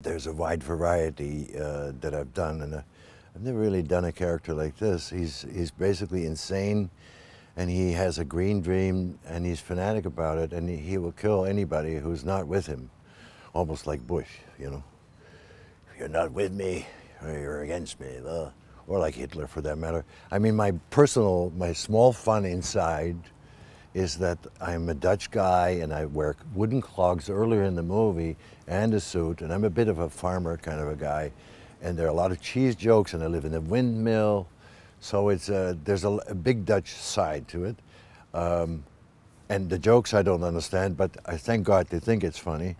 There's a wide variety uh, that I've done, and I've never really done a character like this. He's, he's basically insane, and he has a green dream, and he's fanatic about it, and he, he will kill anybody who's not with him, almost like Bush, you know. If you're not with me, or you're against me, blah. Uh, or like Hitler for that matter. I mean, my personal, my small fun inside is that I'm a Dutch guy and I wear wooden clogs earlier in the movie and a suit, and I'm a bit of a farmer kind of a guy. And there are a lot of cheese jokes, and I live in a windmill. So it's a, there's a, a, big Dutch side to it. Um, and the jokes I don't understand, but I thank God they think it's funny.